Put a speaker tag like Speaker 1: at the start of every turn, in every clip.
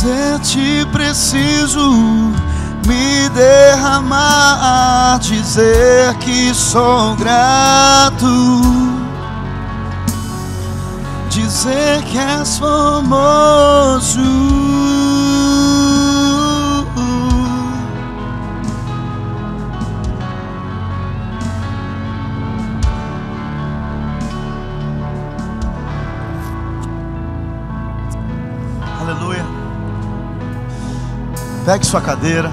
Speaker 1: Dizer-te preciso, me derramar, dizer que sou grato, dizer que és famoso. Pegue sua cadeira.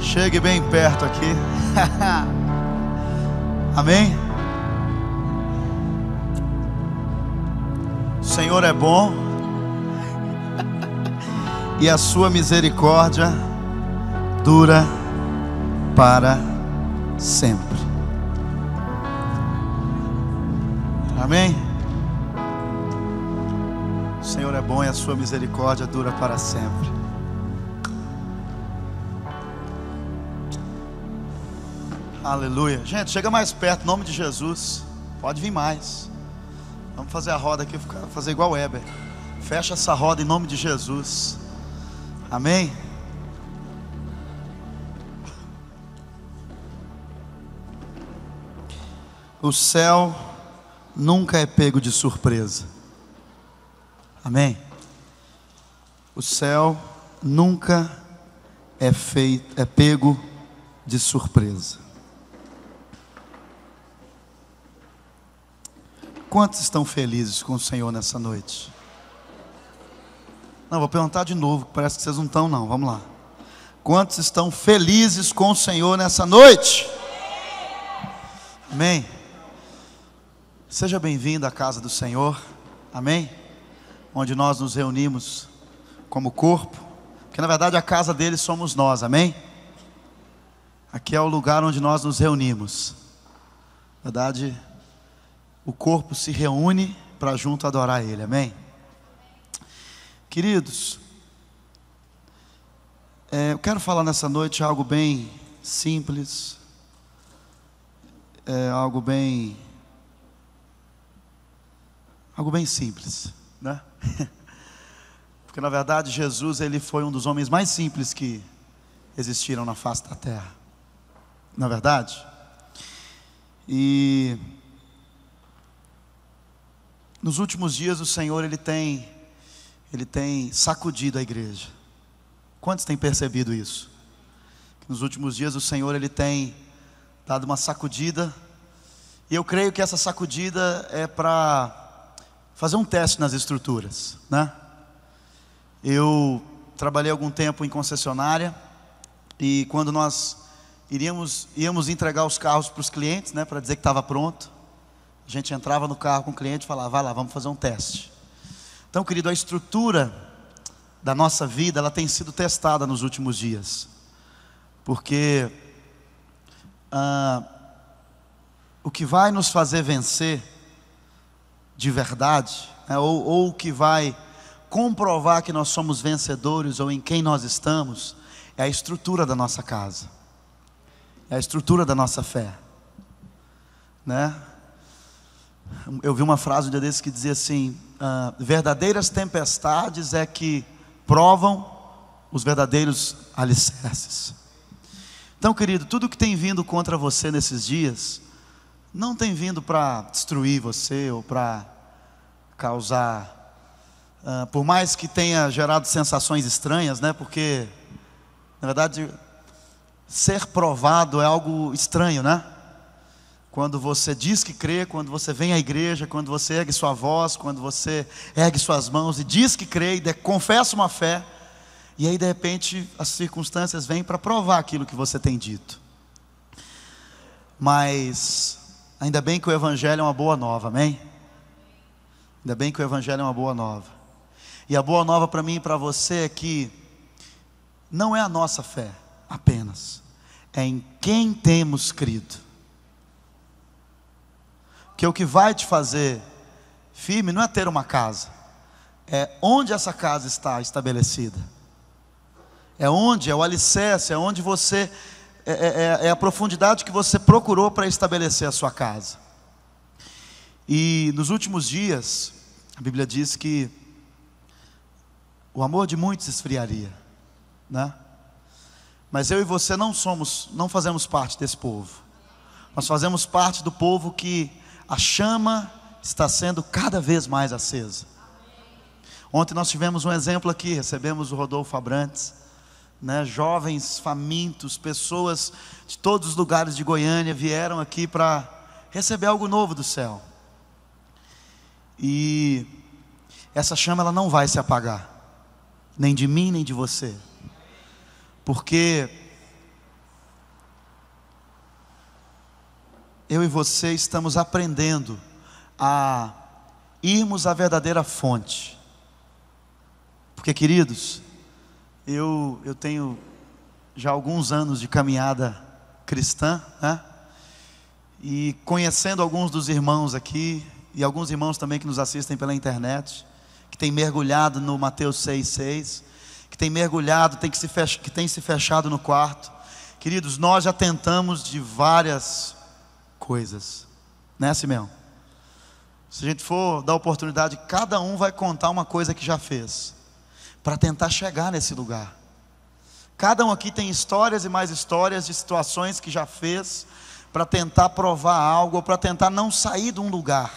Speaker 1: Chegue bem perto aqui. Amém? O Senhor é bom. E a sua misericórdia dura para sempre. Amém? O Senhor é bom e a sua misericórdia dura para sempre. Aleluia. Gente, chega mais perto, em nome de Jesus. Pode vir mais. Vamos fazer a roda aqui, fazer igual o Weber. Fecha essa roda em nome de Jesus. Amém? O céu nunca é pego de surpresa. Amém? O céu nunca é, feito, é pego de surpresa. Quantos estão felizes com o Senhor nessa noite? Não, vou perguntar de novo, parece que vocês não estão, não. Vamos lá. Quantos estão felizes com o Senhor nessa noite? Amém. Seja bem-vindo à casa do Senhor. Amém. Onde nós nos reunimos como corpo, porque na verdade a casa dele somos nós. Amém. Aqui é o lugar onde nós nos reunimos. Na verdade, o corpo se reúne para junto adorar Ele, amém? Queridos, é, eu quero falar nessa noite algo bem simples, é, algo bem. algo bem simples, né? Porque na verdade Jesus ele foi um dos homens mais simples que existiram na face da terra, na verdade? E nos últimos dias o Senhor ele tem ele tem sacudido a igreja. Quantos têm percebido isso? Nos últimos dias o Senhor ele tem dado uma sacudida. E eu creio que essa sacudida é para fazer um teste nas estruturas, né? Eu trabalhei algum tempo em concessionária e quando nós iríamos íamos entregar os carros para os clientes, né, para dizer que estava pronto, a gente entrava no carro com o cliente e falava, vai lá, vamos fazer um teste. Então, querido, a estrutura da nossa vida, ela tem sido testada nos últimos dias. Porque ah, o que vai nos fazer vencer de verdade, né, ou, ou o que vai comprovar que nós somos vencedores ou em quem nós estamos, é a estrutura da nossa casa, é a estrutura da nossa fé, né? Eu vi uma frase um dia desses que dizia assim: ah, verdadeiras tempestades é que provam os verdadeiros alicerces. Então, querido, tudo que tem vindo contra você nesses dias, não tem vindo para destruir você ou para causar. Uh, por mais que tenha gerado sensações estranhas, né? Porque, na verdade, ser provado é algo estranho, né? quando você diz que crê, quando você vem à igreja, quando você ergue sua voz, quando você ergue suas mãos e diz que crê, e de, confessa uma fé, e aí de repente as circunstâncias vêm para provar aquilo que você tem dito. Mas ainda bem que o Evangelho é uma boa nova, amém? Ainda bem que o Evangelho é uma boa nova. E a boa nova para mim e para você é que não é a nossa fé apenas, é em quem temos crido que o que vai te fazer firme não é ter uma casa, é onde essa casa está estabelecida, é onde, é o alicerce, é onde você, é, é, é, é a profundidade que você procurou para estabelecer a sua casa. E nos últimos dias, a Bíblia diz que o amor de muitos esfriaria, né? Mas eu e você não somos, não fazemos parte desse povo. Nós fazemos parte do povo que a chama está sendo cada vez mais acesa. Ontem nós tivemos um exemplo aqui, recebemos o Rodolfo Abrantes, né, jovens famintos, pessoas de todos os lugares de Goiânia vieram aqui para receber algo novo do céu. E essa chama ela não vai se apagar, nem de mim, nem de você. Porque eu e você estamos aprendendo a irmos à verdadeira fonte. Porque, queridos, eu, eu tenho já alguns anos de caminhada cristã, né? E conhecendo alguns dos irmãos aqui, e alguns irmãos também que nos assistem pela internet, que tem mergulhado no Mateus 6,6, que tem mergulhado, tem que, se fech... que tem se fechado no quarto. Queridos, nós já tentamos de várias coisas. Né, Simeão? Se a gente for dar oportunidade, cada um vai contar uma coisa que já fez, para tentar chegar nesse lugar. Cada um aqui tem histórias e mais histórias de situações que já fez, para tentar provar algo, ou para tentar não sair de um lugar.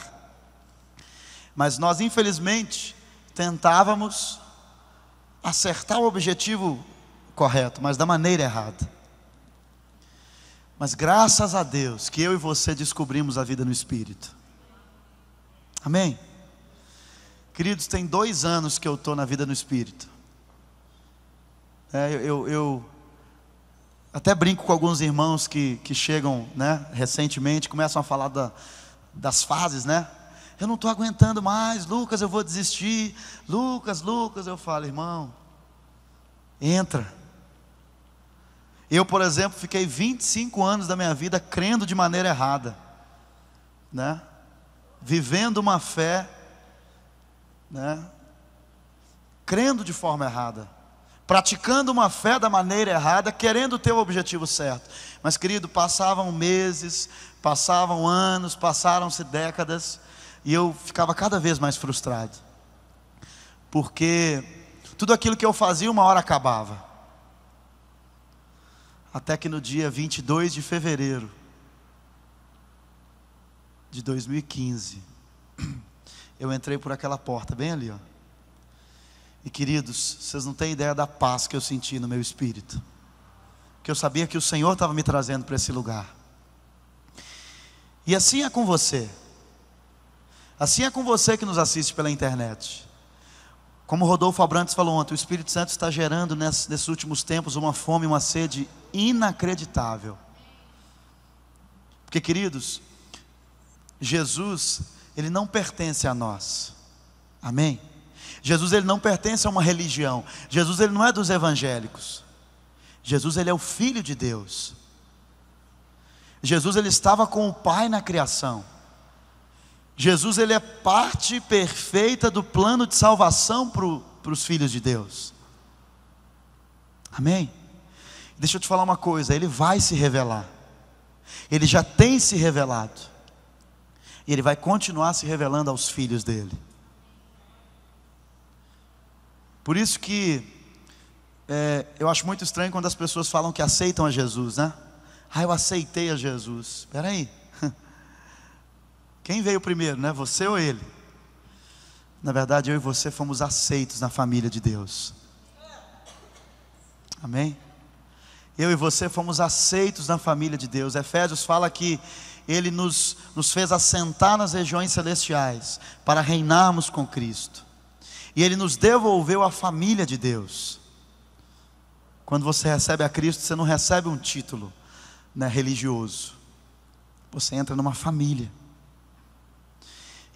Speaker 1: Mas nós, infelizmente, tentávamos acertar o objetivo correto, mas da maneira errada. Mas graças a Deus que eu e você descobrimos a vida no Espírito. Amém? Queridos, tem dois anos que eu estou na vida no Espírito. É, eu, eu, até brinco com alguns irmãos que, que chegam né, recentemente, começam a falar da, das fases, né? Eu não estou aguentando mais, Lucas, eu vou desistir. Lucas, Lucas, eu falo, irmão, entra. Eu, por exemplo, fiquei 25 anos da minha vida crendo de maneira errada, né? Vivendo uma fé, né? Crendo de forma errada, praticando uma fé da maneira errada, querendo ter o objetivo certo. Mas, querido, passavam meses, passavam anos, passaram-se décadas, e eu ficava cada vez mais frustrado, porque tudo aquilo que eu fazia uma hora acabava. Até que no dia 22 de fevereiro de 2015, eu entrei por aquela porta, bem ali, ó. E queridos, vocês não têm ideia da paz que eu senti no meu espírito. Que eu sabia que o Senhor estava me trazendo para esse lugar. E assim é com você. Assim é com você que nos assiste pela internet. Como Rodolfo Abrantes falou ontem, o Espírito Santo está gerando nesses, nesses últimos tempos uma fome, uma sede inacreditável. Porque, queridos, Jesus, ele não pertence a nós. Amém? Jesus, ele não pertence a uma religião. Jesus, ele não é dos evangélicos. Jesus, ele é o filho de Deus. Jesus, ele estava com o Pai na criação. Jesus ele é parte perfeita do plano de salvação para os filhos de Deus. Amém? Deixa eu te falar uma coisa, ele vai se revelar. Ele já tem se revelado. E ele vai continuar se revelando aos filhos dele. Por isso que é, eu acho muito estranho quando as pessoas falam que aceitam a Jesus, né? Ah, eu aceitei a Jesus. Espera aí. Quem veio primeiro, né? Você ou ele? Na verdade, eu e você fomos aceitos na família de Deus. Amém? Eu e você fomos aceitos na família de Deus. Efésios fala que ele nos, nos fez assentar nas regiões celestiais para reinarmos com Cristo. E ele nos devolveu a família de Deus. Quando você recebe a Cristo, você não recebe um título né, religioso. Você entra numa família.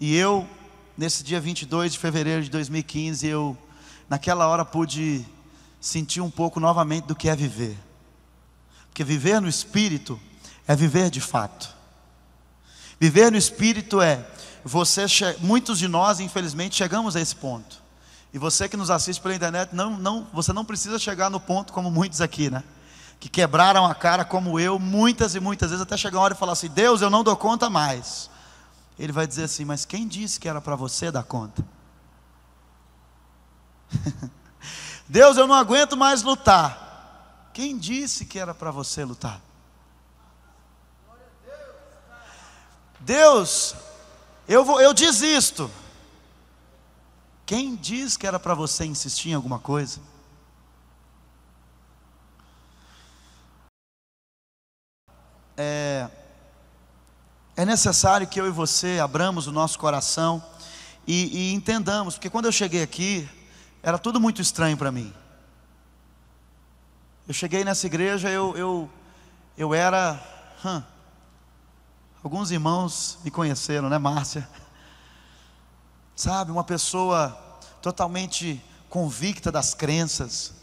Speaker 1: E eu, nesse dia 22 de fevereiro de 2015, eu, naquela hora, pude sentir um pouco novamente do que é viver. Porque viver no espírito é viver de fato. Viver no espírito é você, muitos de nós, infelizmente, chegamos a esse ponto. E você que nos assiste pela internet, não, não, você não precisa chegar no ponto como muitos aqui, né? Que quebraram a cara como eu, muitas e muitas vezes, até chegar uma hora e falar assim: Deus, eu não dou conta mais ele vai dizer assim: Mas quem disse que era para você dar conta? Deus, eu não aguento mais lutar. Quem disse que era para você lutar? Deus, eu, vou, eu desisto. Quem diz que era para você insistir em alguma coisa? É, é necessário que eu e você abramos o nosso coração e, e entendamos, porque quando eu cheguei aqui, era tudo muito estranho para mim. Eu cheguei nessa igreja, eu, eu, eu era. Hum, alguns irmãos me conheceram, né, Márcia? Sabe, uma pessoa totalmente convicta das crenças,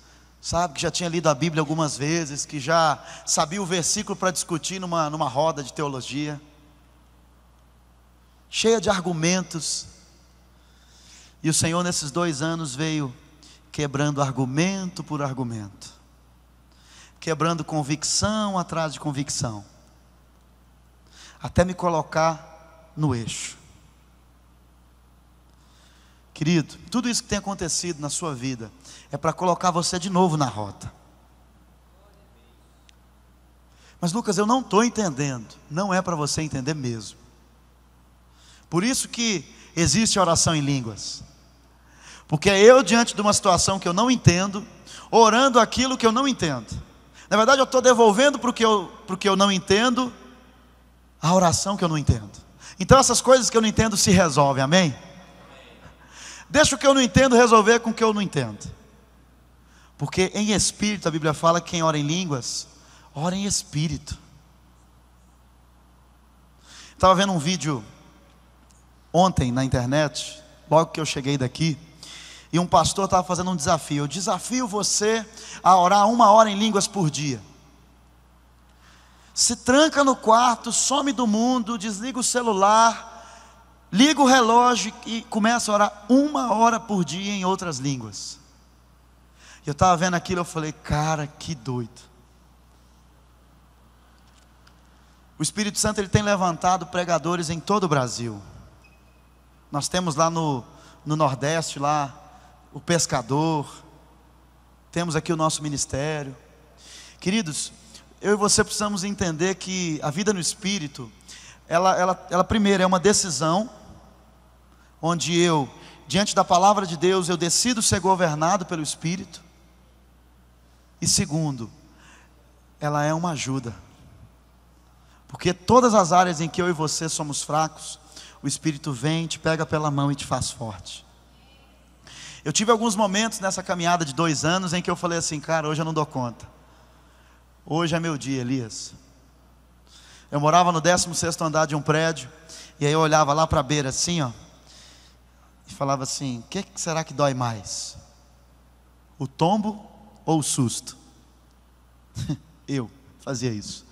Speaker 1: sabe, que já tinha lido a Bíblia algumas vezes, que já sabia o versículo para discutir numa, numa roda de teologia cheia de argumentos. E o Senhor, nesses dois anos, veio quebrando argumento por argumento, quebrando convicção atrás de convicção, até me colocar no eixo. Querido, tudo isso que tem acontecido na sua vida é para colocar você de novo na rota. Mas Lucas, eu não estou entendendo. Não é para você entender mesmo. Por isso que existe oração em línguas. Porque é eu diante de uma situação que eu não entendo, orando aquilo que eu não entendo. Na verdade, eu estou devolvendo para o que, eu, que eu não entendo a oração que eu não entendo. Então, essas coisas que eu não entendo se resolvem, amém? Deixa o que eu não entendo resolver com o que eu não entendo. Porque em espírito, a Bíblia fala que quem ora em línguas, ora em espírito. Estava vendo um vídeo ontem na internet, logo que eu cheguei daqui, e um pastor estava fazendo um desafio. Eu desafio você a orar uma hora em línguas por dia. Se tranca no quarto, some do mundo, desliga o celular, liga o relógio e começa a orar uma hora por dia em outras línguas. Eu estava vendo aquilo, eu falei, cara, que doido. O Espírito Santo ele tem levantado pregadores em todo o Brasil. Nós temos lá no, no Nordeste, lá, o pescador. Temos aqui o nosso ministério. Queridos, eu e você precisamos entender que a vida no Espírito, ela, ela, ela primeiro é uma decisão, onde eu, diante da palavra de Deus, eu decido ser governado pelo Espírito. E segundo, ela é uma ajuda. Porque todas as áreas em que eu e você somos fracos, o Espírito vem, te pega pela mão e te faz forte. Eu tive alguns momentos nessa caminhada de dois anos em que eu falei assim, cara, hoje eu não dou conta. Hoje é meu dia, Elias. Eu morava no 16 andar de um prédio, e aí eu olhava lá para a beira assim, ó, e falava assim: o que será que dói mais? O tombo ou o susto? eu fazia isso.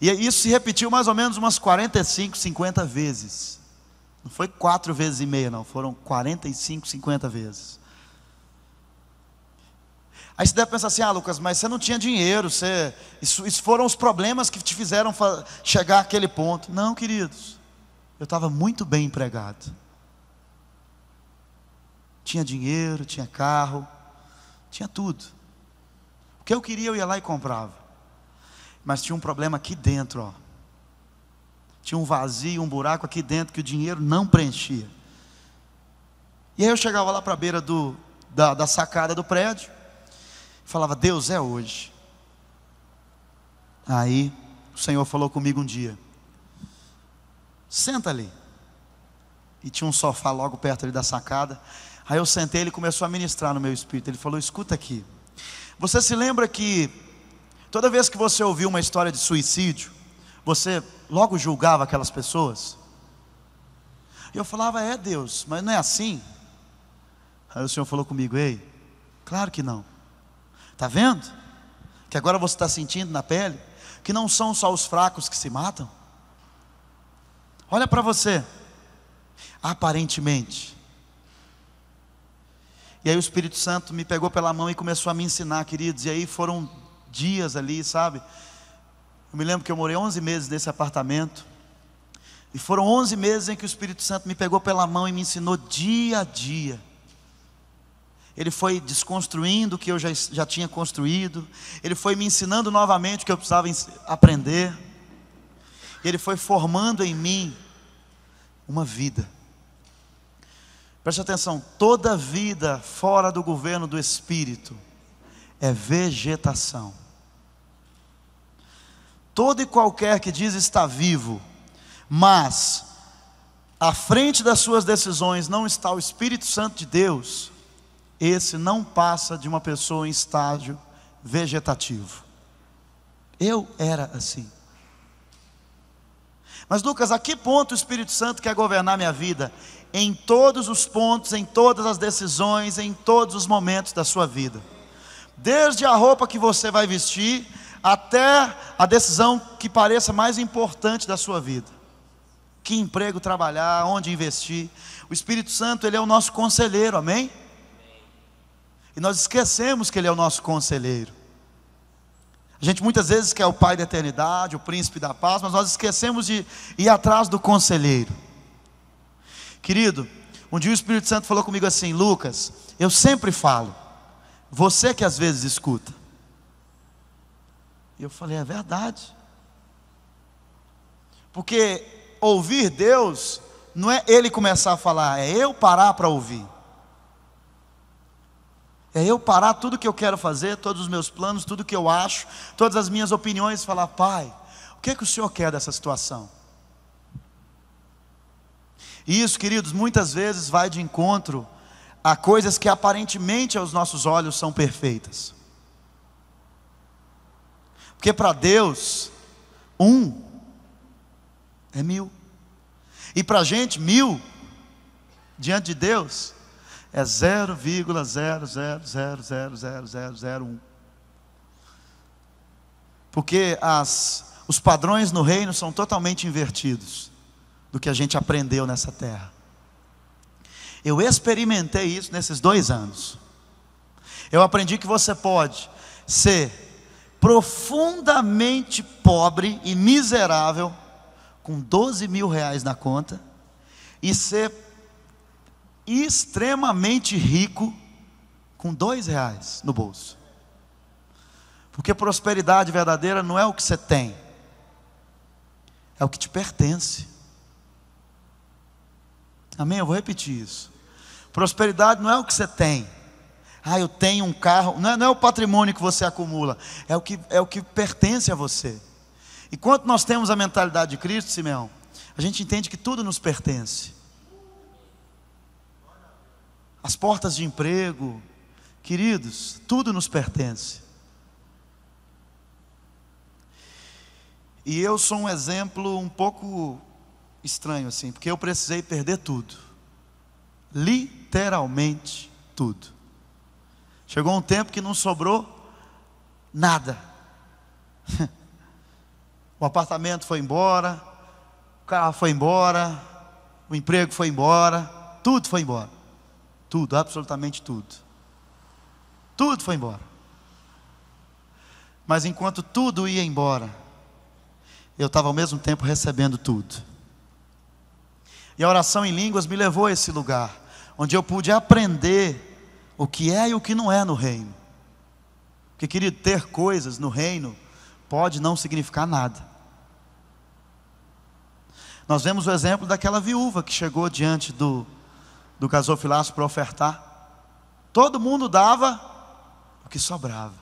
Speaker 1: E isso se repetiu mais ou menos umas 45, 50 vezes. Não foi quatro vezes e meia, não, foram 45, 50 vezes. Aí você deve pensar assim: ah, Lucas, mas você não tinha dinheiro, você... isso, isso foram os problemas que te fizeram chegar àquele ponto. Não, queridos, eu estava muito bem empregado. Tinha dinheiro, tinha carro, tinha tudo. O que eu queria, eu ia lá e comprava. Mas tinha um problema aqui dentro, ó. Tinha um vazio, um buraco aqui dentro que o dinheiro não preenchia. E aí eu chegava lá para a beira do, da, da sacada do prédio, falava: Deus é hoje. Aí o Senhor falou comigo um dia: Senta ali. E tinha um sofá logo perto ali da sacada. Aí eu sentei, ele começou a ministrar no meu espírito. Ele falou: Escuta aqui. Você se lembra que toda vez que você ouviu uma história de suicídio, você logo julgava aquelas pessoas. e Eu falava, é Deus, mas não é assim. Aí o Senhor falou comigo, ei, claro que não. Está vendo? Que agora você está sentindo na pele que não são só os fracos que se matam. Olha para você, aparentemente. E aí o Espírito Santo me pegou pela mão e começou a me ensinar, queridos. E aí foram dias ali, sabe? Eu me lembro que eu morei 11 meses nesse apartamento. E foram 11 meses em que o Espírito Santo me pegou pela mão e me ensinou dia a dia. Ele foi desconstruindo o que eu já, já tinha construído. Ele foi me ensinando novamente o que eu precisava aprender. Ele foi formando em mim uma vida. Preste atenção: toda vida fora do governo do Espírito é vegetação. Todo e qualquer que diz está vivo, mas à frente das suas decisões não está o Espírito Santo de Deus, esse não passa de uma pessoa em estágio vegetativo. Eu era assim. Mas Lucas, a que ponto o Espírito Santo quer governar minha vida? Em todos os pontos, em todas as decisões, em todos os momentos da sua vida. Desde a roupa que você vai vestir, até a decisão que pareça mais importante da sua vida. Que emprego trabalhar, onde investir. O Espírito Santo, ele é o nosso conselheiro, amém? E nós esquecemos que ele é o nosso conselheiro. A gente muitas vezes quer o pai da eternidade, o príncipe da paz, mas nós esquecemos de ir atrás do conselheiro. Querido, um dia o Espírito Santo falou comigo assim: Lucas, eu sempre falo, você que às vezes escuta, e eu falei: é verdade. Porque ouvir Deus não é ele começar a falar, é eu parar para ouvir. É eu parar tudo que eu quero fazer, todos os meus planos, tudo que eu acho, todas as minhas opiniões, falar: Pai, o que é que o Senhor quer dessa situação? E isso, queridos, muitas vezes vai de encontro a coisas que aparentemente aos nossos olhos são perfeitas. Porque para Deus, um é mil. E para a gente, mil, diante de Deus, é 0,0000001. Porque as, os padrões no reino são totalmente invertidos do que a gente aprendeu nessa terra. Eu experimentei isso nesses dois anos. Eu aprendi que você pode ser profundamente pobre e miserável, com 12 mil reais na conta, e ser extremamente rico com dois reais no bolso. Porque prosperidade verdadeira não é o que você tem, é o que te pertence. Amém? Eu vou repetir isso. Prosperidade não é o que você tem, ah, eu tenho um carro. Não é, não é o patrimônio que você acumula, é o que, é o que pertence a você. E nós temos a mentalidade de Cristo, Simeão, a gente entende que tudo nos pertence. As portas de emprego, queridos, tudo nos pertence. E eu sou um exemplo um pouco estranho assim, porque eu precisei perder tudo. Literalmente tudo. Chegou um tempo que não sobrou nada. O apartamento foi embora, o carro foi embora, o emprego foi embora, tudo foi embora. Tudo, absolutamente tudo. Tudo foi embora. Mas enquanto tudo ia embora, eu estava ao mesmo tempo recebendo tudo. E a oração em línguas me levou a esse lugar, onde eu pude aprender o que é e o que não é no reino. Porque, querido, ter coisas no reino pode não significar nada. Nós vemos o exemplo daquela viúva que chegou diante do, do gasofilácio para ofertar. Todo mundo dava o que sobrava.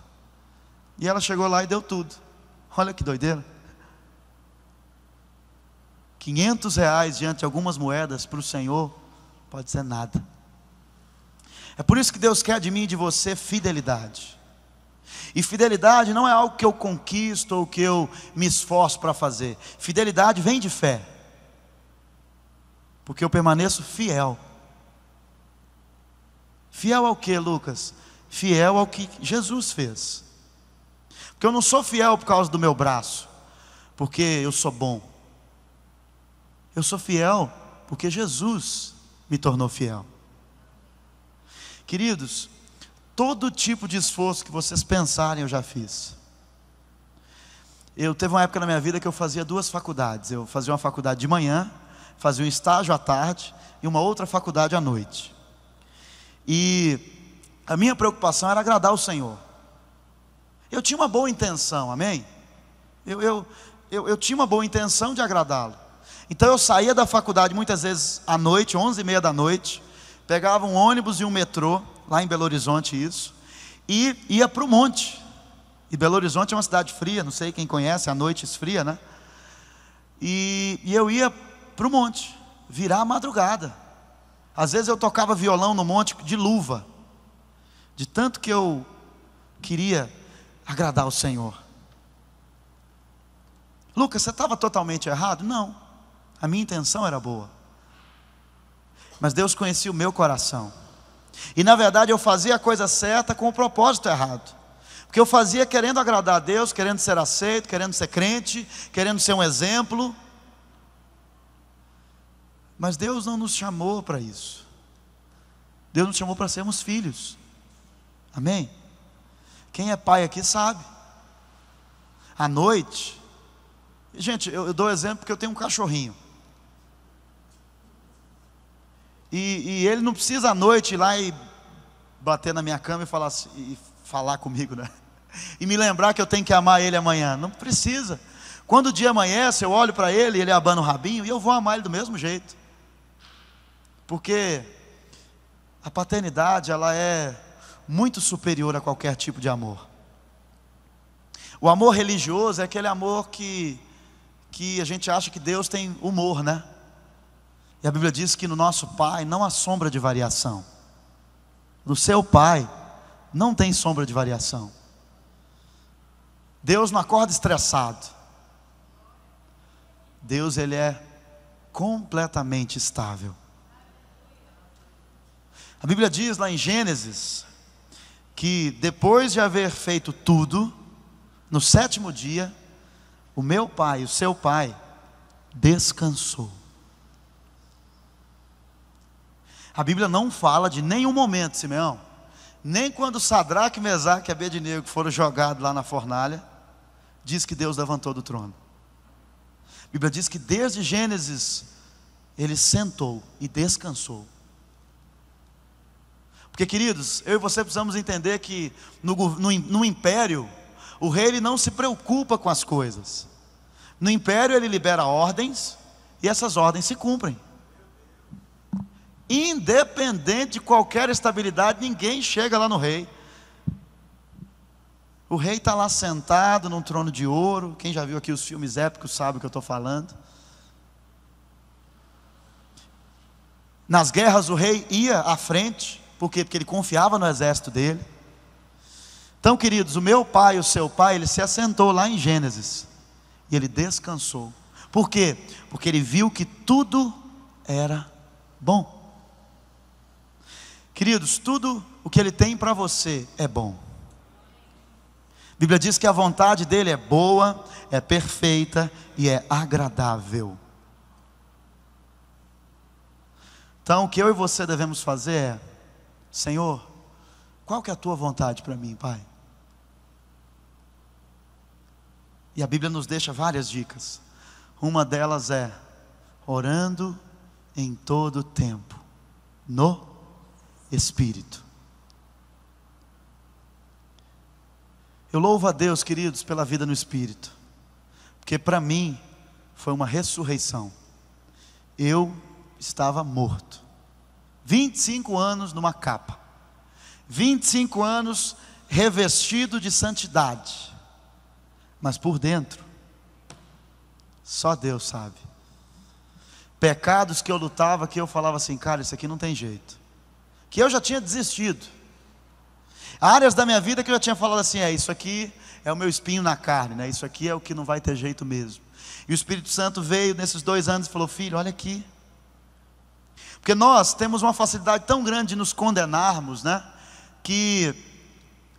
Speaker 1: E ela chegou lá e deu tudo. Olha que doideira. 500 reais diante de algumas moedas para o Senhor pode ser nada. É por isso que Deus quer de mim e de você fidelidade. E fidelidade não é algo que eu conquisto ou que eu me esforço para fazer. Fidelidade vem de fé. Porque eu permaneço fiel. Fiel ao que, Lucas? Fiel ao que Jesus fez. Porque eu não sou fiel por causa do meu braço, porque eu sou bom. Eu sou fiel porque Jesus me tornou fiel. Queridos, todo tipo de esforço que vocês pensarem eu já fiz. Eu teve uma época na minha vida que eu fazia duas faculdades. Eu fazia uma faculdade de manhã, fazia um estágio à tarde e uma outra faculdade à noite. E a minha preocupação era agradar o Senhor. Eu tinha uma boa intenção, amém? Eu, eu, eu, eu tinha uma boa intenção de agradá-lo. Então eu saía da faculdade muitas vezes à noite, onze e meia da noite, pegava um ônibus e um metrô, lá em Belo Horizonte isso, e ia para o monte. E Belo Horizonte é uma cidade fria, não sei quem conhece, a noite esfria, né? E, e eu ia para o monte, virar a madrugada. Às vezes eu tocava violão no monte de luva, de tanto que eu queria agradar o Senhor. Lucas, você estava totalmente errado? Não, a minha intenção era boa. Mas Deus conhecia o meu coração. E na verdade eu fazia a coisa certa com o propósito errado. Porque eu fazia querendo agradar a Deus, querendo ser aceito, querendo ser crente, querendo ser um exemplo. Mas Deus não nos chamou para isso. Deus nos chamou para sermos filhos. Amém? Quem é pai aqui sabe. À noite, gente, eu, eu dou exemplo porque eu tenho um cachorrinho. E, e, ele não precisa à noite ir lá e bater na minha cama e falar, e falar comigo, né? E me lembrar que eu tenho que amar ele amanhã. Não precisa. Quando o dia amanhece, eu olho para ele, ele abana o rabinho e eu vou amar ele do mesmo jeito. Porque a paternidade, ela é muito superior a qualquer tipo de amor. O amor religioso é aquele amor que, que a gente acha que Deus tem humor, né? E a Bíblia diz que no nosso Pai não há sombra de variação. No seu Pai não tem sombra de variação. Deus não acorda estressado. Deus ele é completamente estável. A Bíblia diz lá em Gênesis que depois de haver feito tudo, no sétimo dia, o meu pai, o seu pai, descansou. A Bíblia não fala de nenhum momento, Simeão, nem quando Sadraque, Mesaque e Abednego foram jogados lá na fornalha, diz que Deus levantou do trono. A Bíblia diz que desde Gênesis ele sentou e descansou. Porque, queridos, eu e você precisamos entender que no, no, no império, o rei ele não se preocupa com as coisas. No império ele libera ordens e essas ordens se cumprem. Independente de qualquer estabilidade, ninguém chega lá no rei. O rei está lá sentado num trono de ouro. Quem já viu aqui os filmes épicos sabe o que eu estou falando. Nas guerras o rei ia à frente, por quê? Porque ele confiava no exército dele. Então, queridos, o meu pai, o seu pai, ele se assentou lá em Gênesis e ele descansou. Por quê? Porque ele viu que tudo era bom. Queridos, tudo o que Ele tem para você é bom. A Bíblia diz que a vontade dele é boa, é perfeita e é agradável. Então, o que eu e você devemos fazer é: Senhor, qual que é a tua vontade para mim, Pai? E a Bíblia nos deixa várias dicas. Uma delas é orando em todo tempo, no espírito. Eu louvo a Deus, queridos, pela vida no espírito, porque para mim foi uma ressurreição. Eu estava morto. 25 anos numa capa. 25 anos revestido de santidade. Mas por dentro, só Deus sabe. Pecados que eu lutava, que eu falava assim, cara, isso aqui não tem jeito que eu já tinha desistido. Áreas da minha vida que eu já tinha falado assim: é isso aqui é o meu espinho na carne, né? Isso aqui é o que não vai ter jeito mesmo. E o Espírito Santo veio nesses dois anos e falou: Filho, olha aqui. Porque nós temos uma facilidade tão grande de nos condenarmos, né? Que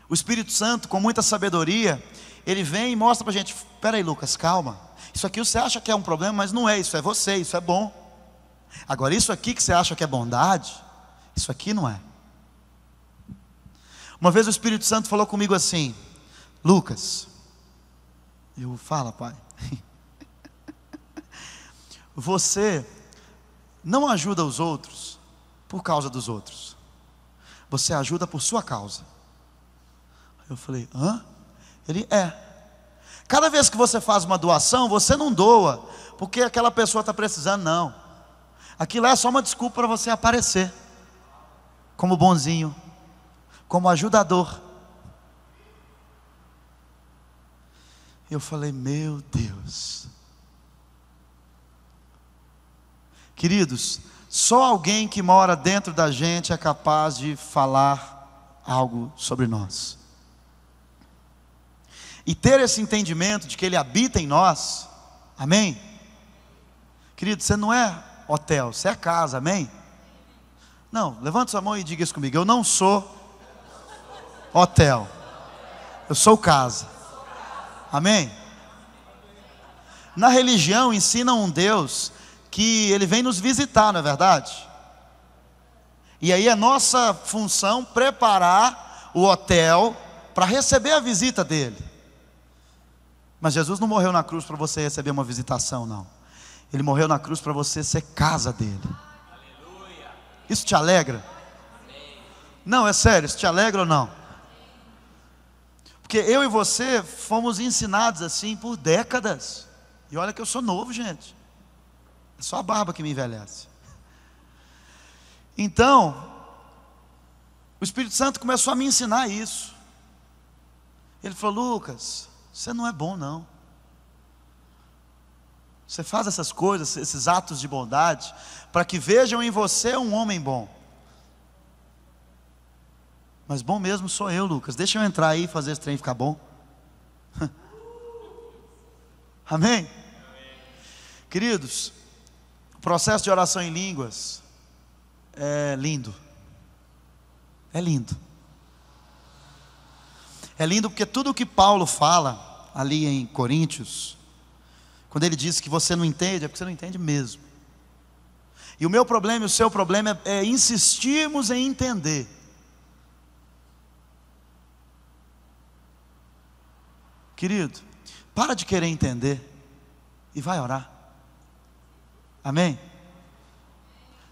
Speaker 1: o Espírito Santo, com muita sabedoria, ele vem e mostra para a gente: peraí, Lucas, calma. Isso aqui você acha que é um problema, mas não é. Isso é você, isso é bom. Agora, isso aqui que você acha que é bondade, isso aqui não é. Uma vez o Espírito Santo falou comigo assim: Lucas, eu falo, pai. Você não ajuda os outros por causa dos outros. Você ajuda por sua causa. Eu falei: "Hã?" Ele é. Cada vez que você faz uma doação, você não doa porque aquela pessoa está precisando, não. Aquilo é só uma desculpa para você aparecer como bonzinho, como ajudador. Eu falei, meu Deus. Queridos, só alguém que mora dentro da gente é capaz de falar algo sobre nós. E ter esse entendimento de que Ele habita em nós, amém? Querido, você não é hotel, você é casa, amém? Não, levanta sua mão e diga isso comigo. Eu não sou hotel. Eu sou casa. Amém? Na religião ensina um Deus que ele vem nos visitar, não é verdade? E aí é nossa função preparar o hotel para receber a visita dele. Mas Jesus não morreu na cruz para você receber uma visitação, não. Ele morreu na cruz para você ser casa dele. Isso te alegra? Não, é sério, isso te alegra ou não? Porque eu e você fomos ensinados assim por décadas. E olha que eu sou novo, gente. É só a barba que me envelhece. Então, o Espírito Santo começou a me ensinar isso. Ele falou: Lucas, você não é bom, não. Você faz essas coisas, esses atos de bondade, para que vejam em você um homem bom. Mas bom mesmo sou eu, Lucas. Deixa eu entrar aí e fazer esse trem ficar bom. Amém? Amém? Queridos, o processo de oração em línguas é lindo. É lindo. É lindo porque tudo o que Paulo fala ali em Coríntios, quando ele diz que você não entende, é porque você não entende mesmo. E o meu problema e o seu problema é, é insistirmos em entender. Querido, para de querer entender e vai orar. Amém?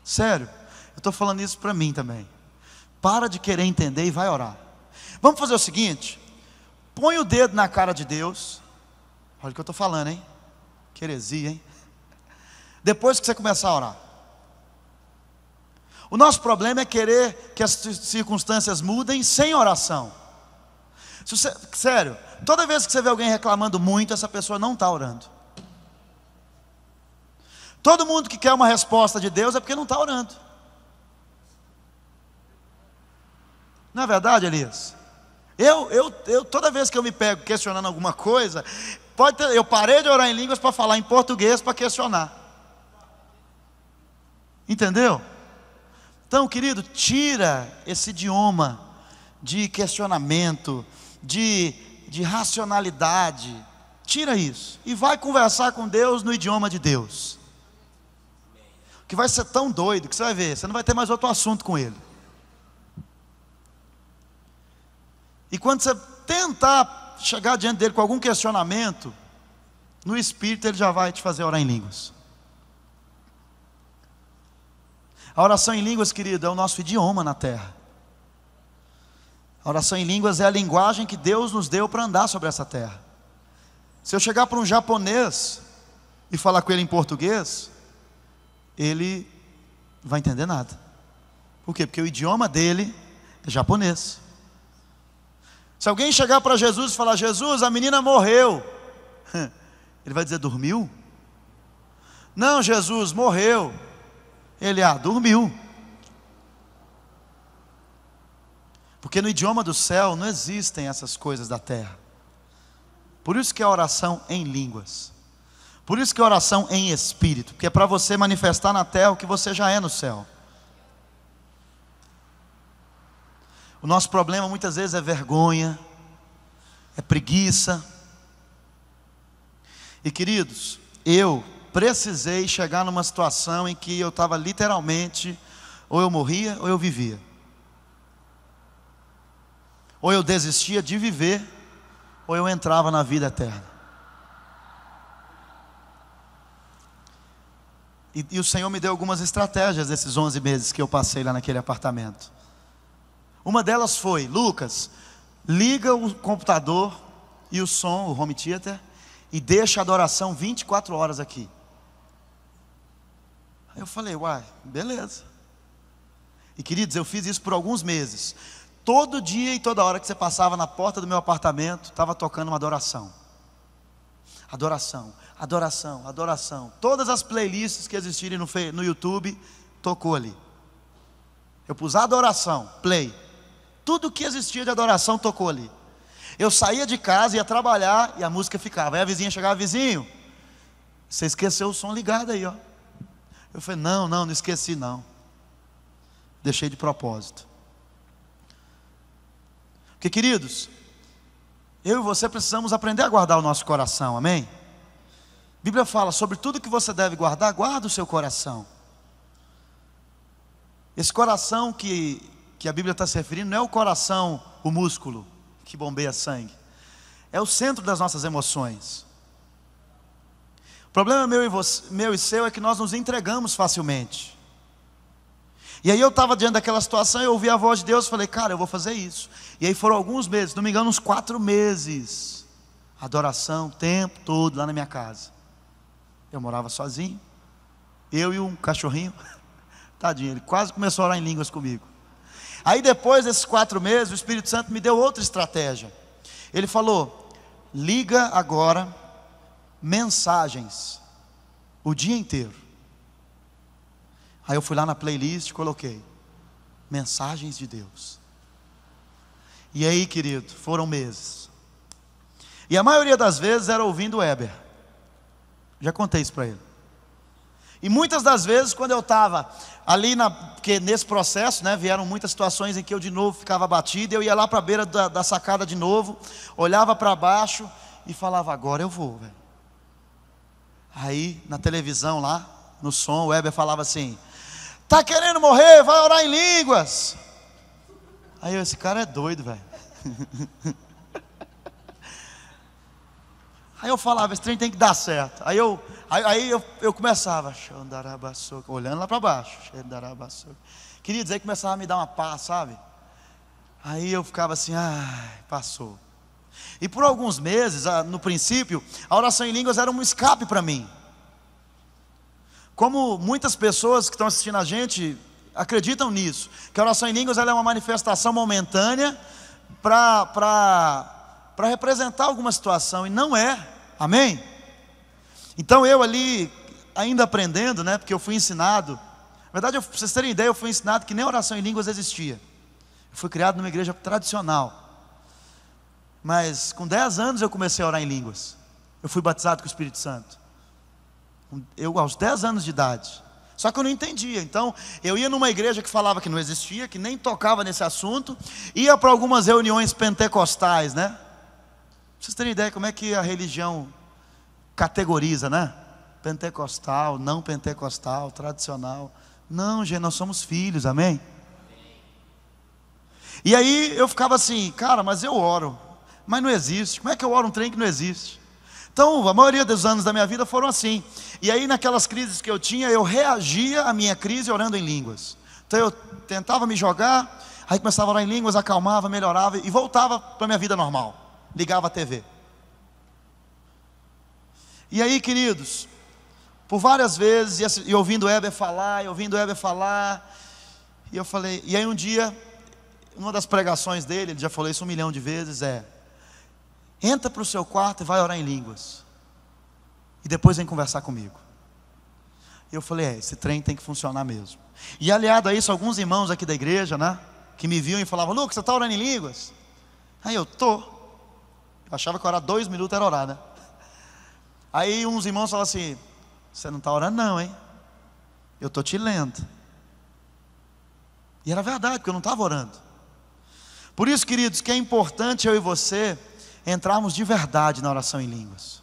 Speaker 1: Sério, eu estou falando isso para mim também. Para de querer entender e vai orar. Vamos fazer o seguinte: põe o dedo na cara de Deus. Olha o que eu estou falando, hein? Que heresia, hein? Depois que você começar a orar. O nosso problema é querer que as circunstâncias mudem sem oração. Se você, sério, toda vez que você vê alguém reclamando muito, essa pessoa não está orando. Todo mundo que quer uma resposta de Deus é porque não está orando. Não é verdade, Elias? Eu, eu, eu, toda vez que eu me pego questionando alguma coisa, Pode ter, eu parei de orar em línguas para falar em português para questionar. Entendeu? Então, querido, tira esse idioma de questionamento, de, de racionalidade. Tira isso e vai conversar com Deus no idioma de Deus. Que vai ser tão doido que você vai ver, você não vai ter mais outro assunto com ele. E quando você tentar chegar diante dele com algum questionamento, no espírito ele já vai te fazer orar em línguas. A oração em línguas, querido, é o nosso idioma na terra. A oração em línguas é a linguagem que Deus nos deu para andar sobre essa terra. Se eu chegar para um japonês e falar com ele em português, ele vai entender nada. Por quê? Porque o idioma dele é japonês. Se alguém chegar para Jesus e falar: Jesus, a menina morreu, ele vai dizer: dormiu? Não, Jesus, morreu. Ele, ah, dormiu. Porque no idioma do céu não existem essas coisas da terra. Por isso que é oração em línguas. Por isso que é oração em espírito, porque é para você manifestar na terra o que você já é no céu. O nosso problema muitas vezes é vergonha, é preguiça. E queridos, eu precisei chegar numa situação em que eu estava literalmente, ou eu morria ou eu vivia. Ou eu desistia de viver, ou eu entrava na vida eterna. E, e, o Senhor me deu algumas estratégias desses 11 meses que eu passei lá naquele apartamento. Uma delas foi, Lucas, liga o computador e o som, o home theater, e deixa a adoração 24 horas aqui. Aí eu falei, uai, beleza. E queridos, eu fiz isso por alguns meses. Todo dia e toda hora que você passava na porta do meu apartamento, estava tocando uma adoração. Adoração, adoração, adoração. Todas as playlists que existirem no, no YouTube, tocou ali. Eu pus adoração, play. Tudo que existia de adoração tocou ali. Eu saía de casa, ia trabalhar e a música ficava. Aí a vizinha chegava, vizinho, você esqueceu o som ligado aí, ó. Eu falei, não, não, não esqueci não. Deixei de propósito. Porque, queridos, eu e você precisamos aprender a guardar o nosso coração, amém? A Bíblia fala sobre tudo que você deve guardar, guarda o seu coração. Esse coração que que a Bíblia está se referindo não é o coração, o músculo que bombeia sangue, é o centro das nossas emoções. O problema meu e, você, meu e seu é que nós nos entregamos facilmente. E aí eu estava diante daquela situação, eu ouvi a voz de Deus, falei, cara, eu vou fazer isso. E aí foram alguns meses, não me engano, uns quatro meses, adoração o tempo todo lá na minha casa. Eu morava sozinho, eu e um cachorrinho, tadinho, ele quase começou a orar em línguas comigo. Aí depois desses quatro meses, o Espírito Santo me deu outra estratégia. Ele falou: liga agora mensagens o dia inteiro. Aí eu fui lá na playlist e coloquei mensagens de Deus. E aí, querido, foram meses. E a maioria das vezes era ouvindo Weber. Já contei isso para ele. E muitas das vezes, quando eu estava ali, na, porque nesse processo, né, vieram muitas situações em que eu de novo ficava batido, eu ia lá para a beira da, da, sacada de novo, olhava para baixo e falava: Agora eu vou, véio. Aí, na televisão lá, no som, o Weber falava assim: Tá querendo morrer? Vai orar em línguas. Aí eu, esse cara é doido, velho. Aí eu falava, esse trem tem que dar certo. Aí eu, aí, aí eu, eu começava, olhando lá para baixo. Queridos, aí começava a me dar uma paz, sabe? Aí eu ficava assim, ah, passou. E por alguns meses, ah, no princípio, a oração em línguas era um escape para mim. Como muitas pessoas que estão assistindo a gente acreditam nisso, que a oração em línguas é uma manifestação momentânea para representar alguma situação, e não é. Amém? Então eu ali, ainda aprendendo, né? Porque eu fui ensinado. Na verdade, eu, pra vocês terem ideia, eu fui ensinado que nem oração em línguas existia. Eu fui criado numa igreja tradicional. Mas com 10 anos eu comecei a orar em línguas. Eu fui batizado com o Espírito Santo. Eu aos 10 anos de idade. Só que eu não entendia. Então, eu ia numa igreja que falava que não existia, que nem tocava nesse assunto, ia para algumas reuniões pentecostais, né? vocês terem ideia como é que a religião categoriza, né? Pentecostal, não pentecostal, tradicional. Não, gente, nós somos filhos, amém? E aí eu ficava assim, cara, mas eu oro, mas não existe. Como é que eu oro um trem que não existe? Então, a maioria dos anos da minha vida foram assim. E aí, naquelas crises que eu tinha, eu reagia à minha crise orando em línguas. Então, eu tentava me jogar, aí começava a orar em línguas, acalmava, melhorava e voltava para a minha vida normal ligava a TV. E aí, queridos, por várias vezes, assim, e ouvindo Heber falar, e ouvindo Heber falar, e eu falei, e aí um dia, uma das pregações dele, ele já falou isso um milhão de vezes, é: entra para o seu quarto e vai orar em línguas, e depois vem conversar comigo. E eu falei, é, esse trem tem que funcionar mesmo. E aliado a isso, alguns irmãos aqui da igreja, né, que me viam e falavam, Lucas, você está orando em línguas? Aí eu, estou achava que orar dois minutos era orar, né? Aí uns irmãos falam assim: Você não está orando, não, hein? Eu estou te lendo. E era verdade, porque eu não estava orando. Por isso, queridos, que é importante eu e você entrarmos de verdade na oração em línguas.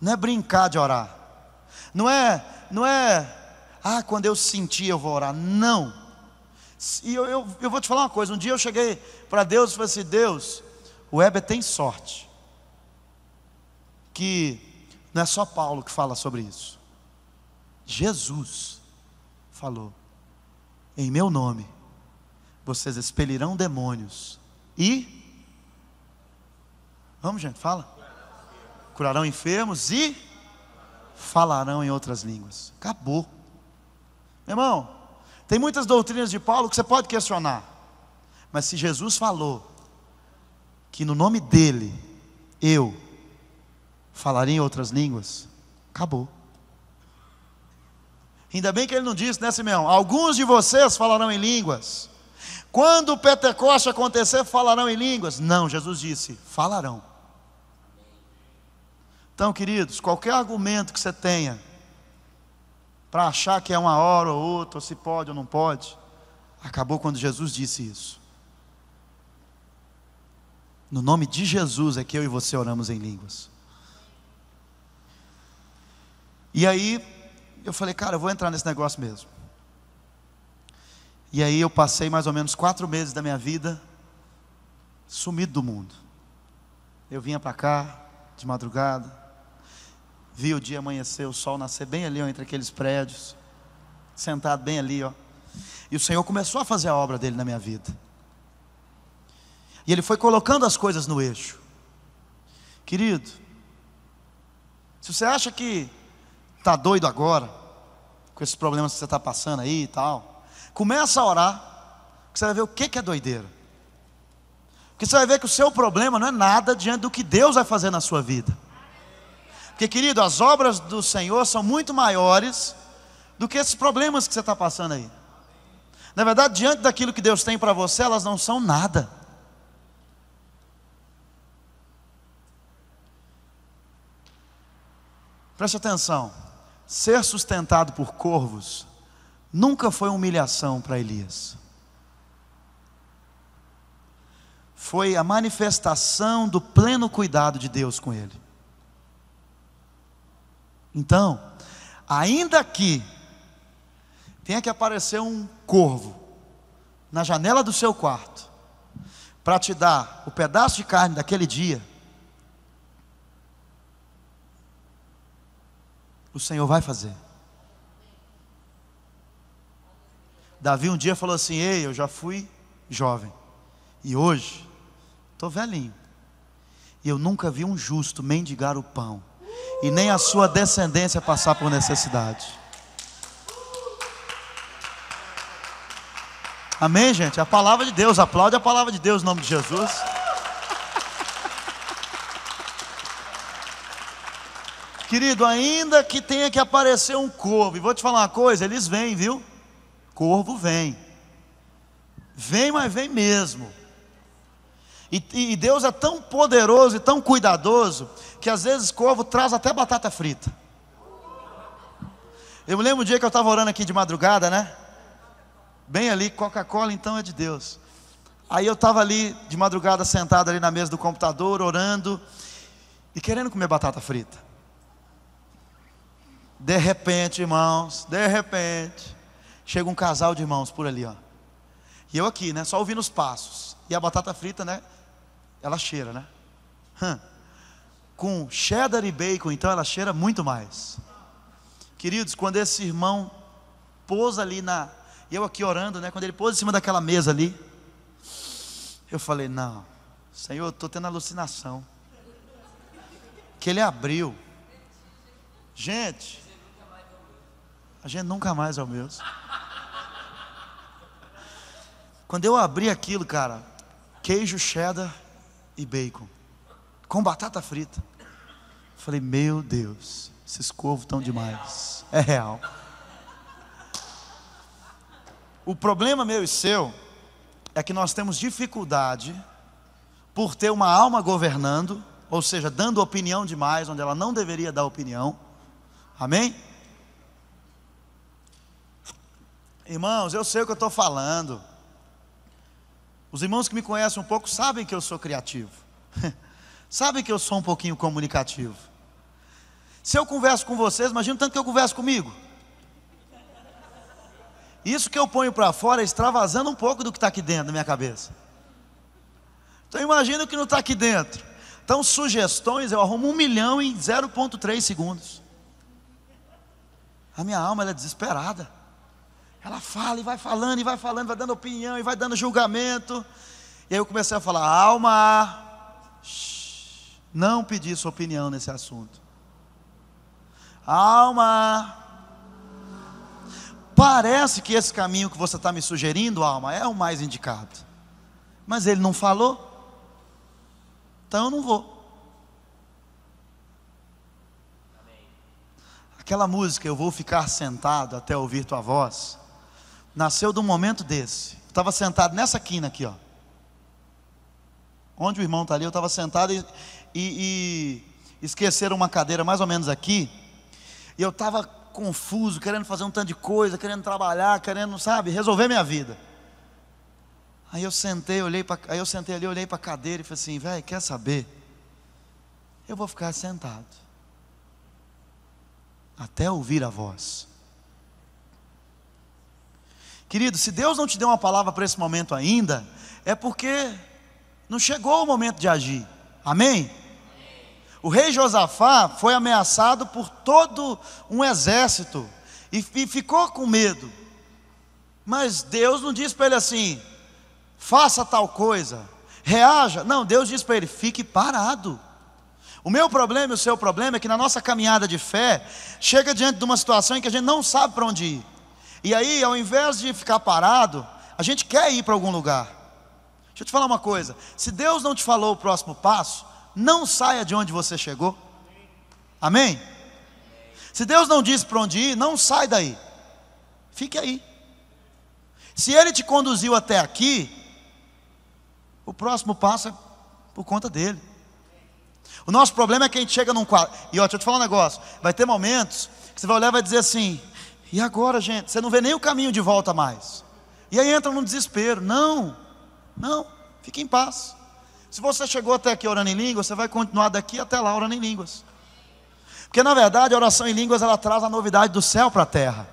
Speaker 1: Não é brincar de orar. Não é, não é, ah, quando eu sentir eu vou orar. Não. E eu, eu, eu vou te falar uma coisa. Um dia eu cheguei para Deus e falei assim: Deus, o Heber tem sorte que não é só Paulo que fala sobre isso. Jesus falou: Em meu nome vocês expelirão demônios e Vamos, gente, fala. Curarão enfermos e falarão em outras línguas. Acabou. Meu irmão, tem muitas doutrinas de Paulo que você pode questionar. Mas se Jesus falou, que no nome dele eu falaria em outras línguas, acabou. Ainda bem que ele não disse, né, Simeão? Alguns de vocês falarão em línguas. Quando o Pentecoste acontecer, falarão em línguas. Não, Jesus disse: falarão. Então, queridos, qualquer argumento que você tenha para achar que é uma hora ou outra, ou se pode ou não pode, acabou quando Jesus disse isso. No nome de Jesus é que eu e você oramos em línguas. E aí, eu falei, cara, eu vou entrar nesse negócio mesmo. E aí eu passei mais ou menos quatro meses da minha vida sumido do mundo. Eu vinha para cá de madrugada, via o dia amanhecer, o sol nascer bem ali ó, entre aqueles prédios, sentado bem ali, ó. E o Senhor começou a fazer a obra dele na minha vida. E ele foi colocando as coisas no eixo. Querido, se você acha que está doido agora, com esses problemas que você está passando aí e tal, começa a orar, que você vai ver o que, que é doideira. Porque você vai ver que o seu problema não é nada diante do que Deus vai fazer na sua vida. Porque, querido, as obras do Senhor são muito maiores do que esses problemas que você está passando aí. Na verdade, diante daquilo que Deus tem para você, elas não são nada. Preste atenção: ser sustentado por corvos nunca foi humilhação para Elias. Foi a manifestação do pleno cuidado de Deus com ele. Então, ainda que tenha que aparecer um corvo na janela do seu quarto para te dar o pedaço de carne daquele dia, o Senhor vai fazer. Davi um dia falou assim: Ei, eu já fui jovem, e hoje estou velhinho, e eu nunca vi um justo mendigar o pão, e nem a sua descendência passar por necessidade. Amém, gente? A palavra de Deus, aplaude a palavra de Deus em nome de Jesus. Querido, ainda que tenha que aparecer um corvo, e vou te falar uma coisa, eles vêm, viu? Corvo vem. Vem, mas vem mesmo. E, e, Deus é tão poderoso e tão cuidadoso que às vezes corvo traz até batata frita. Eu me lembro um dia que eu estava orando aqui de madrugada, né? Bem ali, Coca-Cola então é de Deus. Aí eu estava ali de madrugada sentado ali na mesa do computador, orando e querendo comer batata frita. De repente, irmãos, de repente, chega um casal de irmãos por ali, ó. E eu aqui, né? Só ouvindo os passos. E a batata frita, né? Ela cheira, né? Hum. Com cheddar e bacon, então ela cheira muito mais. Queridos, quando esse irmão pôs ali na. Eu aqui orando, né? Quando ele pôs em cima daquela mesa ali, eu falei: Não, Senhor, eu estou tendo alucinação. Que ele abriu. Gente, a gente nunca mais é o mesmo. Quando eu abri aquilo, cara, queijo cheddar e bacon, com batata frita. Falei, meu Deus, esses corvos estão demais. É real. O problema meu e seu é que nós temos dificuldade por ter uma alma governando, ou seja, dando opinião demais onde ela não deveria dar opinião. Amém? Irmãos, eu sei o que eu estou falando. Os irmãos que me conhecem um pouco sabem que eu sou criativo, sabem que eu sou um pouquinho comunicativo. Se eu converso com vocês, imagina o tanto que eu converso comigo. Isso que eu ponho para fora é extravasando um pouco do que está aqui dentro da minha cabeça. Então imagina o que não está aqui dentro. Então, sugestões eu arrumo um milhão em 0,3 segundos. A minha alma é desesperada. Ela fala e vai falando, e vai falando, vai dando opinião, e vai dando julgamento. E aí eu comecei a falar: alma, não pedi sua opinião nesse assunto. Alma, parece que esse caminho que você está me sugerindo, alma, é o mais indicado. Mas ele não falou, então eu não vou. Aquela música, eu vou ficar sentado até ouvir tua voz nasceu de um momento desse. estava sentado nessa quina aqui, ó. Onde o irmão está ali, eu estava sentado e, e, e esqueceram uma cadeira mais ou menos aqui. E eu estava confuso, querendo fazer um tanto de coisa, querendo trabalhar, querendo, sabe, resolver minha vida. Aí eu sentei, olhei pra, aí eu sentei ali, olhei para a cadeira e falei assim, velho, quer saber? Eu vou ficar sentado. Até ouvir a voz. Querido, se Deus não te deu uma palavra para esse momento ainda, é porque não chegou o momento de agir. Amém? O rei Josafá foi ameaçado por todo um exército e, e ficou com medo. Mas Deus não disse para ele assim: faça tal coisa, reaja. Não, Deus disse para ele: fique parado. O meu problema e o seu problema é que na nossa caminhada de fé, chega diante de uma situação em que a gente não sabe para onde ir. E aí, ao invés de ficar parado, a gente quer ir para algum lugar. Deixa eu te falar uma coisa: se Deus não te falou o próximo passo, não saia de onde você chegou. Amém? Se Deus não disse para onde ir, não sai daí. Fique aí. Se Ele te conduziu até aqui, o próximo passo é por conta dele. O nosso problema é que a gente chega num quadro. E ó, deixa eu te falar um negócio: vai ter momentos que você vai olhar e vai dizer assim: e agora, gente, você não vê nem o caminho de volta mais. E aí entra num desespero. Não, não, fique em paz. Se você chegou até aqui orando em línguas, você vai continuar daqui até lá orando em línguas. Porque na verdade a oração em línguas ela traz a novidade do céu para a terra.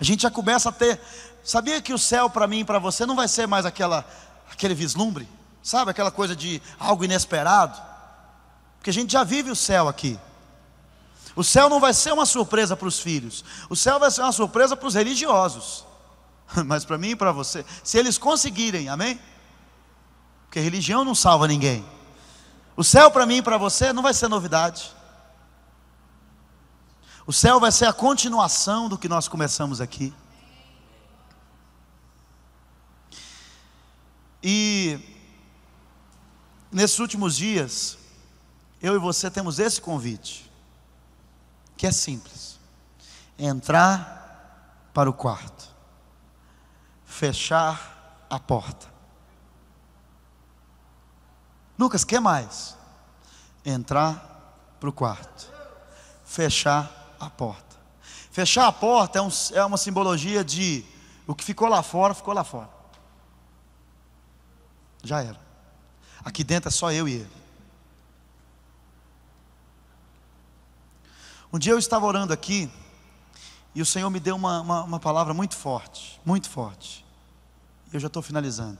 Speaker 1: A gente já começa a ter. Sabia que o céu para mim e para você não vai ser mais aquela, aquele vislumbre? Sabe, aquela coisa de algo inesperado? Porque a gente já vive o céu aqui. O céu não vai ser uma surpresa para os filhos, o céu vai ser uma surpresa para os religiosos, mas para mim e para você, se eles conseguirem, amém? Porque religião não salva ninguém. O céu para mim e para você não vai ser novidade. O céu vai ser a continuação do que nós começamos aqui. E nesses últimos dias, eu e você temos esse convite que é simples: é entrar para o quarto, fechar a porta. Lucas, que mais? Entrar para o quarto, fechar a porta. Fechar a porta é, um, é uma simbologia de o que ficou lá fora, ficou lá fora. Já era. Aqui dentro é só eu e ele. Um dia eu estava orando aqui e o Senhor me deu uma, uma, uma palavra muito forte, muito forte. Eu já estou finalizando.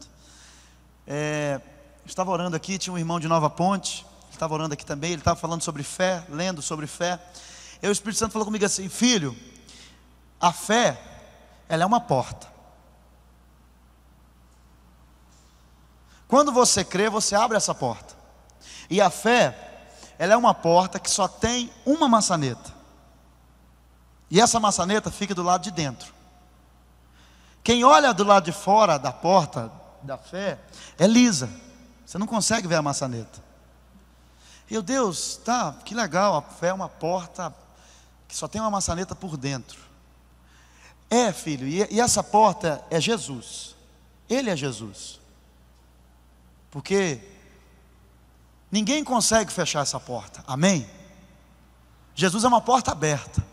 Speaker 1: É, estava orando aqui, tinha um irmão de Nova Ponte, ele estava orando aqui também, ele estava falando sobre fé, lendo sobre fé. E o Espírito Santo falou comigo assim: Filho, a fé, ela é uma porta. Quando você crê, você abre essa porta. E a fé, ela é uma porta que só tem uma maçaneta. E essa maçaneta fica do lado de dentro. Quem olha do lado de fora da porta da fé é lisa. Você não consegue ver a maçaneta. Meu Deus, tá, que legal, a fé é uma porta que só tem uma maçaneta por dentro. É, filho, e, e essa porta é Jesus. Ele é Jesus. Porque Ninguém consegue fechar essa porta. Amém? Jesus é uma porta aberta.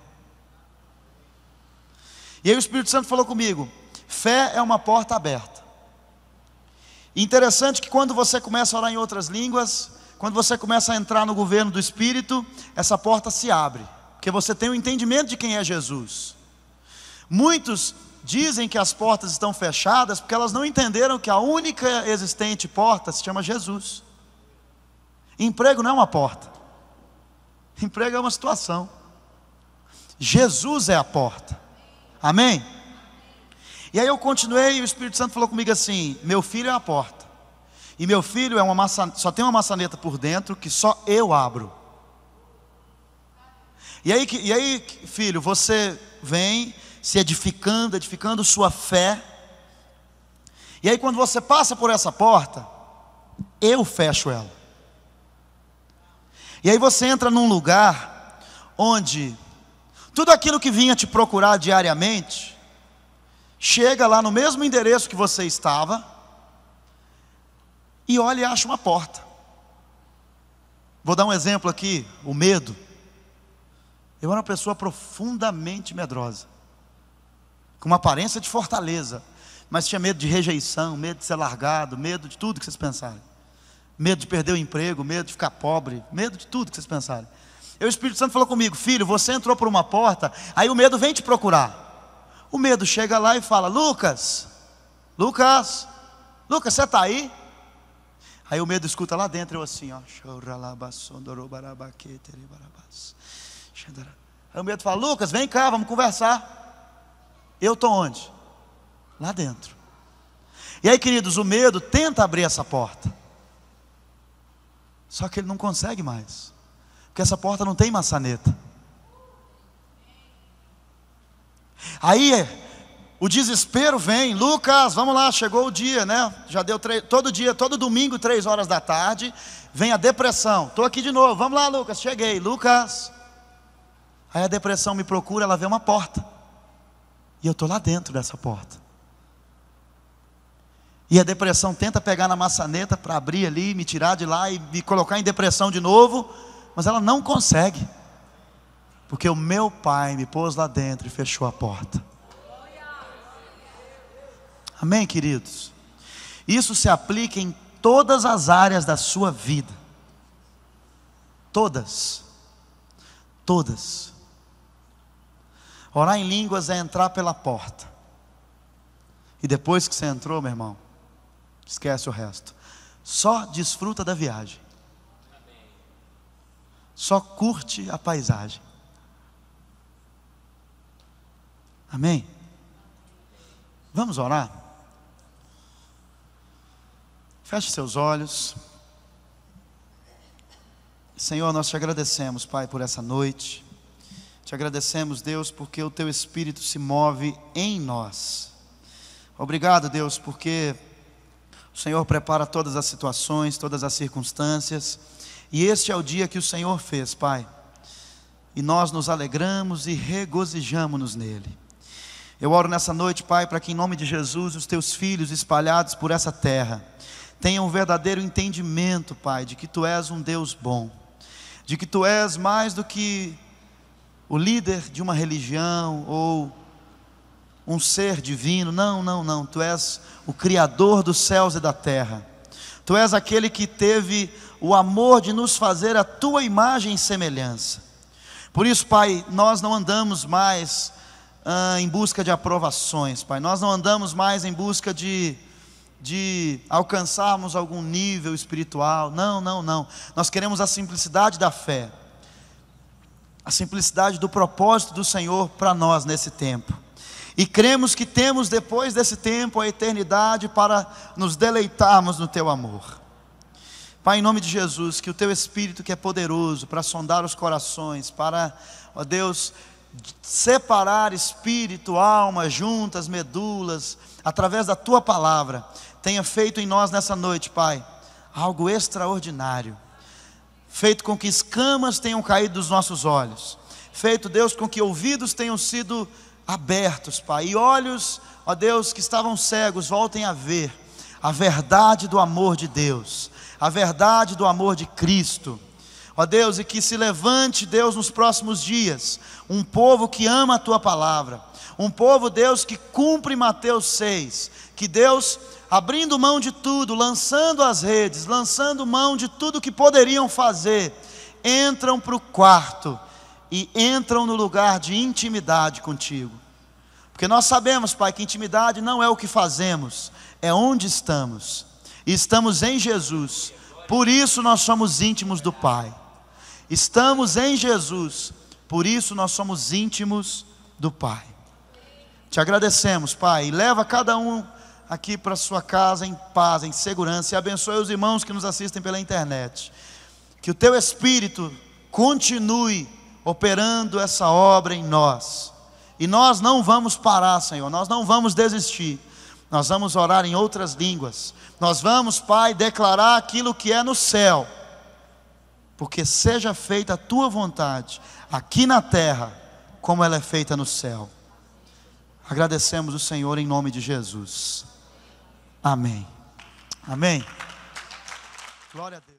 Speaker 1: E aí o Espírito Santo falou comigo: fé é uma porta aberta. Interessante que quando você começa a orar em outras línguas, quando você começa a entrar no governo do Espírito, essa porta se abre, porque você tem o um entendimento de quem é Jesus. Muitos dizem que as portas estão fechadas porque elas não entenderam que a única existente porta se chama Jesus. Emprego não é uma porta. Emprego é uma situação. Jesus é a porta. Amém? E aí eu continuei e o Espírito Santo falou comigo assim: Meu filho é a porta. E meu filho é uma maçaneta, só tem uma maçaneta por dentro que só eu abro. E aí, e aí, filho, você vem se edificando, edificando sua fé. E aí, quando você passa por essa porta, eu fecho ela. E aí você entra num lugar onde tudo aquilo que vinha te procurar diariamente chega lá no mesmo endereço que você estava e olha e acha uma porta. Vou dar um exemplo aqui, o medo. Eu era uma pessoa profundamente medrosa, com uma aparência de fortaleza, mas tinha medo de rejeição, medo de ser largado, medo de tudo que vocês pensarem medo de perder o emprego, medo de ficar pobre, medo de tudo que vocês pensarem. E o Espírito Santo falou comigo, filho, você entrou por uma porta, aí o medo vem te procurar. O medo chega lá e fala, Lucas, Lucas, Lucas, você está aí? Aí o medo escuta lá dentro, eu assim, ó. Aí o medo fala, Lucas, vem cá, vamos conversar. Eu estou onde? Lá dentro. E aí, queridos, o medo tenta abrir essa porta. Só que ele não consegue mais, porque essa porta não tem maçaneta. Aí o desespero vem, Lucas, vamos lá, chegou o dia, né? Já deu todo dia, todo domingo, três horas da tarde, vem a depressão. Estou aqui de novo, vamos lá, Lucas, cheguei, Lucas. Aí a depressão me procura, ela vê uma porta, e eu estou lá dentro dessa porta. E a depressão tenta pegar na maçaneta para abrir ali, me tirar de lá e me colocar em depressão de novo, mas ela não consegue. Porque o meu pai me pôs lá dentro e fechou a porta. Amém, queridos? Isso se aplica em todas as áreas da sua vida. Todas. Todas. Orar em línguas é entrar pela porta. E depois que você entrou, meu irmão, Esquece o resto. Só desfruta da viagem. Só curte a paisagem. Amém? Vamos orar? Feche seus olhos. Senhor, nós te agradecemos, Pai, por essa noite. Te agradecemos, Deus, porque o teu espírito se move em nós. Obrigado, Deus, porque o Senhor prepara todas as situações, todas as circunstâncias. E este é o dia que o Senhor fez, Pai. E nós nos alegramos e regozijamos-nos nele. Eu oro nessa noite, Pai, para que em nome de Jesus os teus filhos espalhados por essa terra tenham um verdadeiro entendimento, Pai, de que tu és um Deus bom, de que tu és mais do que o líder de uma religião ou um ser divino. Não, não, não. Tu és o Criador dos céus e da terra. Tu és aquele que teve o amor de nos fazer a tua imagem e semelhança. Por isso, Pai, nós não andamos mais ah, em busca de aprovações, Pai. Nós não andamos mais em busca de, de alcançarmos algum nível espiritual. Não, não, não. Nós queremos a simplicidade da fé, a simplicidade do propósito do Senhor para nós nesse tempo. E cremos que temos depois desse tempo a eternidade para nos deleitarmos no teu amor. Pai, em nome de Jesus, que o teu Espírito, que é poderoso para sondar os corações, para, ó Deus, separar espírito, alma, juntas, medulas, através da tua palavra, tenha feito em nós nessa noite, Pai, algo extraordinário. Feito com que escamas tenham caído dos nossos olhos. Feito, Deus, com que ouvidos tenham sido abertos, Pai, e olhos, ó Deus, que estavam cegos, voltem a ver a verdade do amor de Deus, a verdade do amor de Cristo. Ó Deus, e que se levante, Deus, nos próximos dias, um povo que ama a tua palavra, um povo, Deus, que cumpre Mateus 6, que Deus, abrindo mão de tudo, lançando as redes, lançando mão de tudo que poderiam fazer, entram para o quarto e entram no lugar de intimidade contigo. Porque nós sabemos, Pai, que intimidade não é o que fazemos, é onde estamos. E estamos em Jesus, por isso nós somos íntimos do Pai. Estamos em Jesus, por isso nós somos íntimos do Pai. Te agradecemos, Pai, e leva cada um aqui para sua casa em paz, em segurança, e abençoe os irmãos que nos assistem pela internet. Que o teu Espírito continue operando essa obra em nós. E nós não vamos parar, Senhor, nós não vamos desistir. Nós vamos orar em outras línguas. Nós vamos, Pai, declarar aquilo que é no céu. Porque seja feita a tua vontade aqui na terra, como ela é feita no céu. Agradecemos o Senhor em nome de Jesus. Amém. Amém. Glória a Deus.